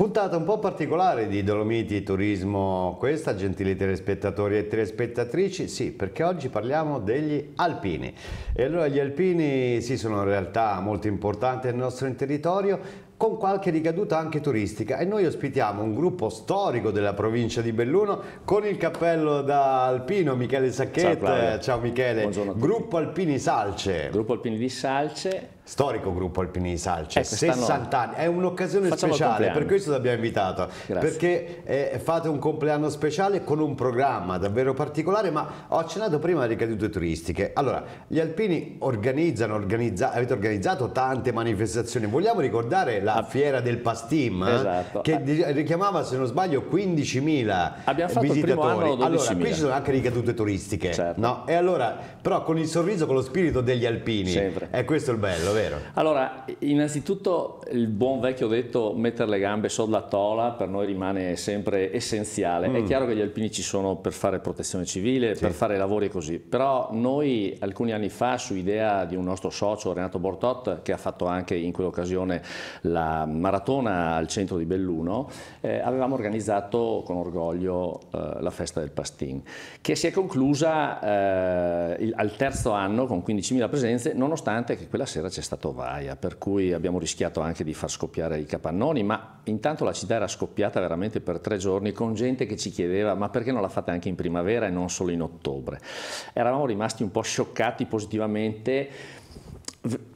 Puntata un po' particolare di Dolomiti Turismo questa, gentili telespettatori e telespettatrici, sì, perché oggi parliamo degli alpini. E allora gli alpini sì, sono in realtà molto importanti nel nostro territorio, con qualche ricaduta anche turistica e noi ospitiamo un gruppo storico della provincia di Belluno con il cappello da alpino Michele Sacchetti. Ciao, Ciao, Michele, gruppo Alpini Salce. Gruppo Alpini di Salce storico gruppo Alpini di Salce, eh, 60 anni, è un'occasione speciale, per questo l'abbiamo invitato, Grazie. perché eh, fate un compleanno speciale con un programma davvero particolare, ma ho accennato prima alle ricadute turistiche. Allora, gli Alpini organizzano, organizza, avete organizzato tante manifestazioni, vogliamo ricordare la ah. fiera del Pastim, eh? esatto. che ah. richiamava se non sbaglio 15.000 Abbiamo fatto visitatori. Il allora, qui ci sono anche ricadute turistiche, certo. no? E allora, però con il sorriso, con lo spirito degli Alpini, Sempre. Eh, è questo il bello, vero? Davvero? Allora, innanzitutto il buon vecchio detto mettere le gambe sulla tola per noi rimane sempre essenziale. Mm. È chiaro che gli alpini ci sono per fare protezione civile, sì. per fare lavori così, però noi alcuni anni fa su idea di un nostro socio Renato Bortot che ha fatto anche in quell'occasione la maratona al centro di Belluno, eh, avevamo organizzato con orgoglio eh, la festa del Pastin che si è conclusa eh, il, al terzo anno con 15.000 presenze nonostante che quella sera c'è stato stato Vaia, per cui abbiamo rischiato anche di far scoppiare i capannoni, ma intanto la città era scoppiata veramente per tre giorni con gente che ci chiedeva ma perché non la fate anche in primavera e non solo in ottobre. Eravamo rimasti un po' scioccati positivamente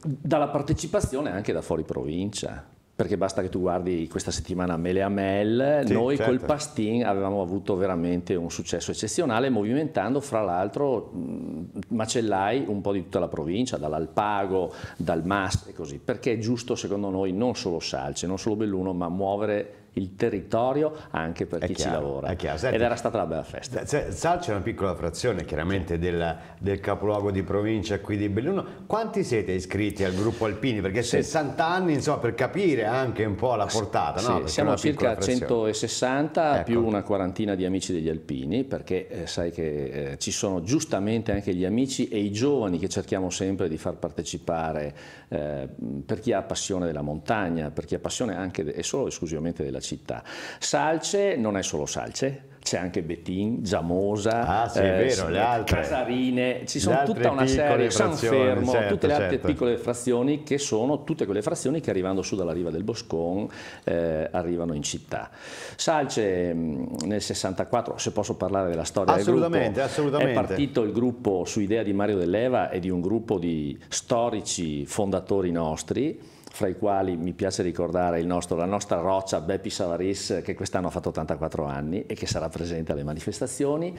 dalla partecipazione anche da fuori provincia perché basta che tu guardi questa settimana Mele a Mel, sì, noi certo. col Pastin avevamo avuto veramente un successo eccezionale movimentando fra l'altro mm, macellai un po' di tutta la provincia, dall'Alpago, dal Mas e così, perché è giusto secondo noi non solo Salce, non solo Belluno, ma muovere il territorio anche per è chi chiaro, ci lavora. Chiaro, senti, Ed era stata una bella festa. Salce è una piccola frazione chiaramente del, del, capoluogo di provincia qui di Belluno. Quanti siete iscritti al gruppo Alpini? Perché sì. 60 anni, insomma, per capire anche un po' la portata. Sì, no? Siamo circa 160 ecco. più una quarantina di amici degli Alpini, perché eh, sai che eh, ci sono giustamente anche gli amici e i giovani che cerchiamo sempre di far partecipare eh, per chi ha passione della montagna, per chi ha passione anche e solo esclusivamente della città città. Salce non è solo Salce, c'è anche Betin, Giamosa, ah, sì, eh, vero, le eh, altre, Casarine, ci sono tutta una serie, San Fermo, certo, tutte le certo, altre certo. piccole frazioni che sono tutte quelle frazioni che arrivando su dalla riva del Boscon eh, arrivano in città. Salce nel 64, se posso parlare della storia del gruppo, è partito il gruppo su idea di Mario Dell'Eva e di un gruppo di storici fondatori nostri, fra i quali mi piace ricordare nostro, la nostra roccia Beppi Savaris che quest'anno ha fatto 84 anni e che sarà presente alle manifestazioni.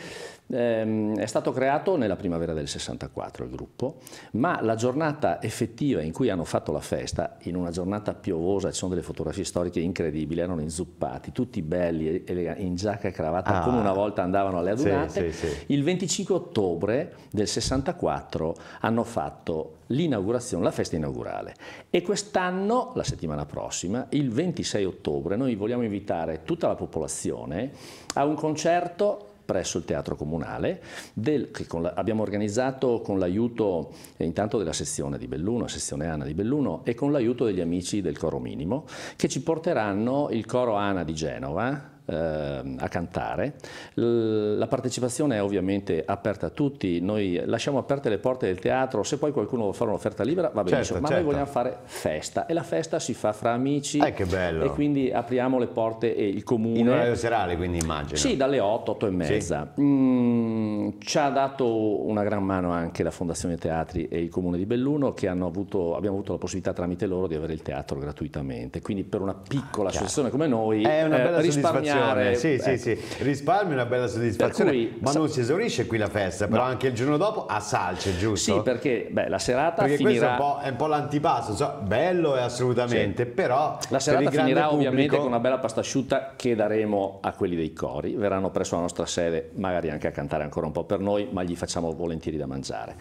Ehm, è stato creato nella primavera del 64 il gruppo, ma la giornata effettiva in cui hanno fatto la festa, in una giornata piovosa, ci sono delle fotografie storiche incredibili, erano inzuppati, tutti belli, in giacca e cravatta, ah, come una volta andavano alle adunate. Sì, sì, sì. Il 25 ottobre del 64 hanno fatto l'inaugurazione, la festa inaugurale. E quest'anno, la settimana prossima, il 26 ottobre, noi vogliamo invitare tutta la popolazione a un concerto presso il Teatro Comunale, del, che la, abbiamo organizzato con l'aiuto eh, intanto della sezione di Belluno, sezione Ana di Belluno, e con l'aiuto degli amici del Coro Minimo, che ci porteranno il Coro Ana di Genova, Ehm, a cantare. La partecipazione è ovviamente aperta a tutti, noi lasciamo aperte le porte del teatro, se poi qualcuno vuole fare un'offerta libera va benissimo, certo, ma certo. noi vogliamo fare festa e la festa si fa fra amici eh, e quindi apriamo le porte e il comune. In orario serale quindi immagino. Sì, dalle 8, 8 e mezza. Sì. Mm, ci ha dato una gran mano anche la Fondazione Teatri e il comune di Belluno che avuto, abbiamo avuto la possibilità tramite loro di avere il teatro gratuitamente, quindi per una piccola ah, associazione come noi è una eh, bella eh, risparmiamo soddisfazione. Sì, sì, ecco. sì, risparmi una bella soddisfazione. Cui, ma non si esaurisce qui la festa, però no. anche il giorno dopo a salce, giusto? Sì, perché beh, la serata perché finirà... Perché questo è un po', po l'antipasto, cioè, bello è assolutamente, sì. però... La serata finirà pubblico... ovviamente con una bella pasta asciutta che daremo a quelli dei cori, verranno presso la nostra sede, magari anche a cantare ancora un po' per noi, ma gli facciamo volentieri da mangiare.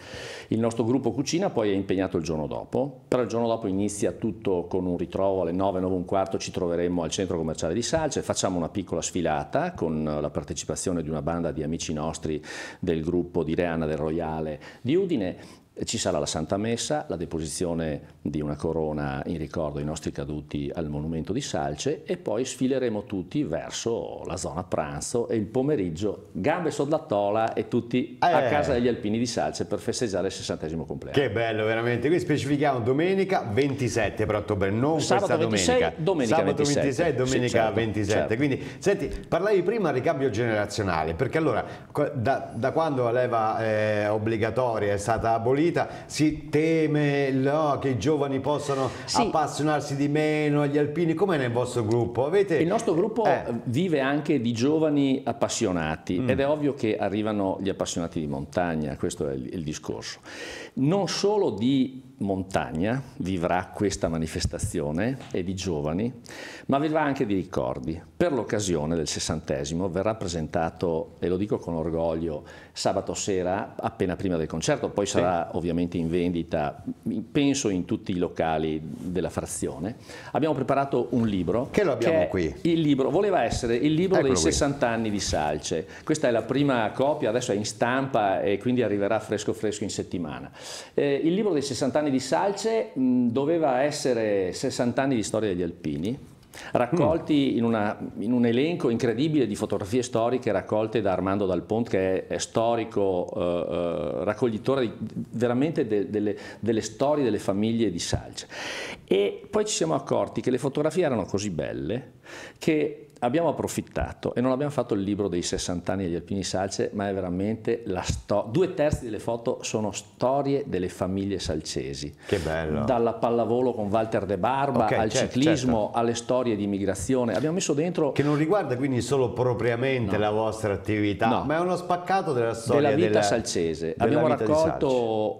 Il nostro gruppo cucina poi è impegnato il giorno dopo, però il giorno dopo inizia tutto con un ritrovo alle 9, 9 un quarto, ci troveremo al centro commerciale di Salce, facciamo una piccola piccola sfilata con la partecipazione di una banda di amici nostri del gruppo di Reana del Royale di Udine ci sarà la Santa Messa, la deposizione di una corona in ricordo ai nostri caduti al Monumento di Salce e poi sfileremo tutti verso la zona pranzo e il pomeriggio gambe sott'attola e tutti eh. a casa degli alpini di Salce per festeggiare il sessantesimo compleanno. Che bello veramente, qui specifichiamo domenica 27 per ottobre, non Sabato questa 26, domenica. domenica Sabato 27. 26, domenica sì, certo, 27. Certo. Quindi senti, parlavi prima di ricambio generazionale, perché allora da, da quando la leva eh, obbligatoria è stata abolita vita, si teme no, che i giovani possano sì. appassionarsi di meno agli alpini, come nel vostro gruppo? Avete... Il nostro gruppo eh. vive anche di giovani appassionati mm. ed è ovvio che arrivano gli appassionati di montagna, questo è il, il discorso, non solo di montagna vivrà questa manifestazione e di giovani, ma vivrà anche di ricordi. Per l'occasione del sessantesimo verrà presentato, e lo dico con orgoglio, sabato sera appena prima del concerto, poi sarà ovviamente in vendita, penso in tutti i locali della frazione. Abbiamo preparato un libro. Che lo abbiamo che qui. Il libro, voleva essere il libro Eccolo dei 60 anni di Salce. Questa è la prima copia, adesso è in stampa e quindi arriverà fresco fresco in settimana. Eh, il libro dei 60 anni anni di Salce mh, mm, doveva essere 60 anni di storia degli alpini, raccolti mm. in, una, in, un elenco incredibile di fotografie storiche raccolte da Armando Dal Pont, che è, è storico eh, eh, raccoglitore di, veramente de, delle, delle, storie delle famiglie di Salce. E poi ci siamo accorti che le fotografie erano così belle che abbiamo approfittato e non abbiamo fatto il libro dei 60 anni degli alpini salce, ma è veramente la storia. Due terzi delle foto sono storie delle famiglie salcesi. Che bello! Dalla pallavolo con Walter De Barba okay, al certo, ciclismo, certo. alle storie di immigrazione. Abbiamo messo dentro. Che non riguarda quindi solo propriamente no. la vostra attività, no. ma è uno spaccato della storia della vita della... salcese. Della abbiamo vita raccolto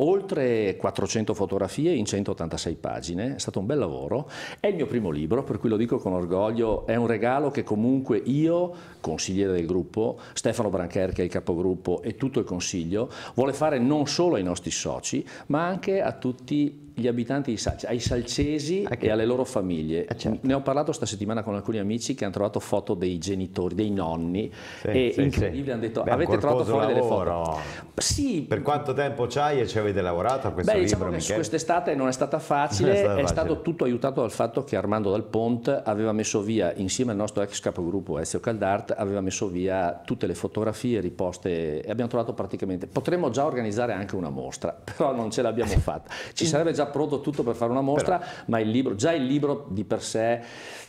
oltre 400 fotografie in 186 pagine. È stato un bel lavoro. È il mio primo libro, per cui lo dico con orgoglio. È un regalo che comunque io, consigliere del gruppo, Stefano Brancher che è il capogruppo e tutto il consiglio, vuole fare non solo ai nostri soci ma anche a tutti gli abitanti di Salce, ai salcesi okay. Ah, e alle loro famiglie. Eh certo. Ne ho parlato questa settimana con alcuni amici che hanno trovato foto dei genitori, dei nonni, sì, e sì, incredibile sì. hanno detto Beh, avete trovato fuori lavoro. delle foto. Sì. Per quanto tempo c'hai e ci avete lavorato a questo Beh, libro? Diciamo quest'estate non è stata facile, è, stata è facile. stato tutto aiutato dal fatto che Armando Dal Pont aveva messo via, insieme al nostro ex capogruppo Ezio Caldart, aveva messo via tutte le fotografie riposte e abbiamo trovato praticamente, potremmo già organizzare anche una mostra, però non ce l'abbiamo fatta. Ci sarebbe già già pronto tutto per fare una mostra, Però. ma il libro, già il libro di per sé...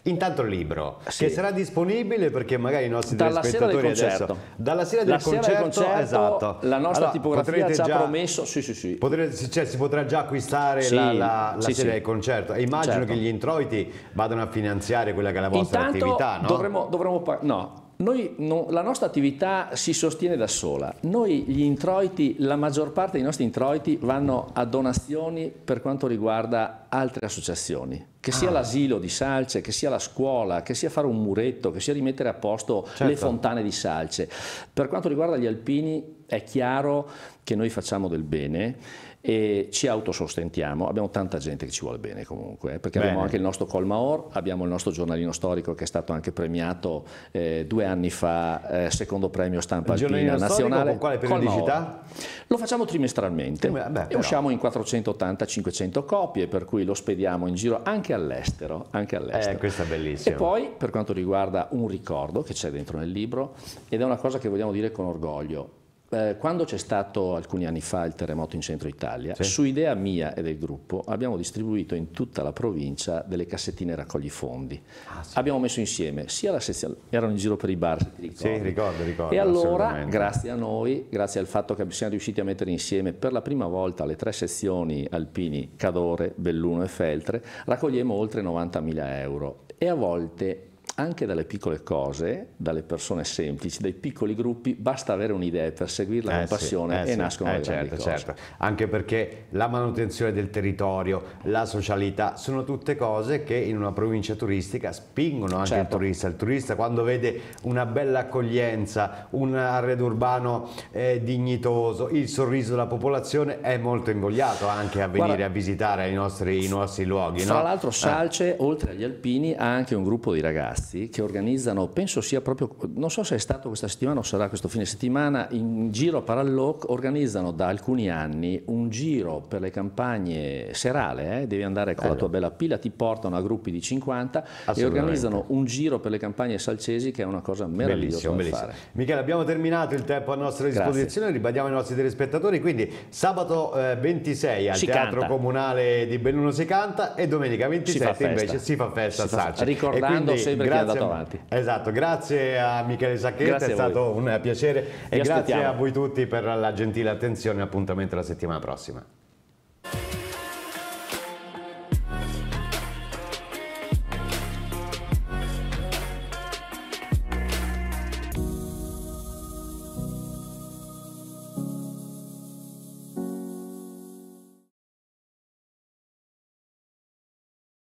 Intanto il libro, sì. che sarà disponibile perché magari i nostri dalla telespettatori sera del adesso... Dalla sera del, la concerto, sera del concerto, esatto. La nostra allora, tipografia ci ha promesso... Sì, sì, sì. Potrete, cioè, si potrà già acquistare sì, la, la, la sì, sera del concerto. E immagino certo. che gli introiti vadano a finanziare quella che è la vostra Intanto attività, no? Dovremo, dovremmo no, noi, no, la nostra attività si sostiene da sola, noi gli introiti, la maggior parte dei nostri introiti vanno a donazioni per quanto riguarda altre associazioni, che sia ah. l'asilo di Salce, che sia la scuola, che sia fare un muretto, che sia rimettere a posto certo. le fontane di Salce. Per quanto riguarda gli alpini è chiaro che noi facciamo del bene e ci autosostentiamo, abbiamo tanta gente che ci vuole bene comunque, eh, perché bene. abbiamo anche il nostro Colmaor, abbiamo il nostro giornalino storico che è stato anche premiato eh, due anni fa, eh, secondo premio stampa il alpina nazionale. Con quale periodicità? Colmaor. Lo facciamo trimestralmente eh, Beh, e usciamo in 480-500 copie, per cui cui lo spediamo in giro anche all'estero. Anche all'estero. Eh, questo è bellissimo. E poi per quanto riguarda un ricordo che c'è dentro nel libro ed è una cosa che vogliamo dire con orgoglio, eh, quando c'è stato alcuni anni fa il terremoto in centro Italia, sì. su idea mia e del gruppo abbiamo distribuito in tutta la provincia delle cassettine raccoglifondi. Ah, sì. Abbiamo messo insieme sia la sezione, erano in giro per i bar, ti ricordi. Sì, ricordo, ricordo. E allora, grazie a noi, grazie al fatto che siamo riusciti a mettere insieme per la prima volta le tre sezioni alpini Cadore, Belluno e Feltre, raccogliamo oltre 90.000 euro e a volte anche dalle piccole cose, dalle persone semplici, dai piccoli gruppi, basta avere un'idea per seguirla eh con sì, passione eh e sì, nascono eh certo, certo, Anche perché la manutenzione del territorio, la socialità, sono tutte cose che in una provincia turistica spingono anche certo. il turista. Il turista quando vede una bella accoglienza, un arredo urbano eh, dignitoso, il sorriso della popolazione è molto invogliato anche a venire Guarda, a visitare i nostri, i nostri luoghi. Tra no? l'altro eh. Salce, oltre agli alpini, ha anche un gruppo di ragazzi ragazzi che organizzano, penso sia proprio, non so se è stato questa settimana o sarà questo fine settimana, in giro Paralloc organizzano da alcuni anni un giro per le campagne serale, eh? devi andare con Bello. la tua bella pila, ti portano a gruppi di 50 e organizzano un giro per le campagne salcesi che è una cosa meravigliosa bellissimo, da bellissimo. fare. Michele, abbiamo terminato il tempo a nostra disposizione, Grazie. ribadiamo ai nostri telespettatori, quindi sabato eh, 26 al si Teatro canta. Comunale di Belluno si canta e domenica 27 si invece si fa festa si a Sarci. Ricordando sempre che è andato avanti. Esatto, grazie a Michele Sacchetta, è stato un piacere Vi e aspettiamo. grazie a voi tutti per la gentile attenzione appuntamento la settimana prossima.